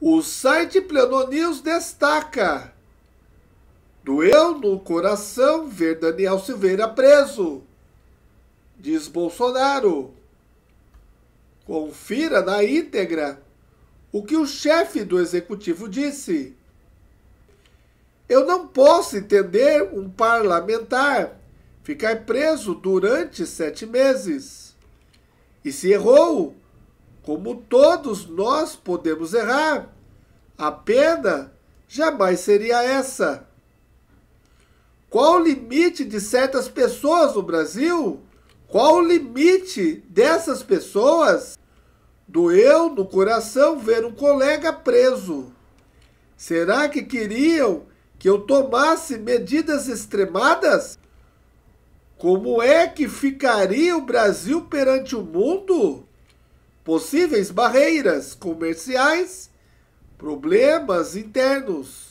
O site Pleno destaca: Doeu no coração ver Daniel Silveira preso, diz Bolsonaro. Confira na íntegra o que o chefe do executivo disse. Eu não posso entender um parlamentar ficar preso durante sete meses. E se errou, como todos nós podemos errar, a pena jamais seria essa. Qual o limite de certas pessoas no Brasil? Qual o limite dessas pessoas? Doeu no coração ver um colega preso. Será que queriam que eu tomasse medidas extremadas? Como é que ficaria o Brasil perante o mundo? possíveis barreiras comerciais, problemas internos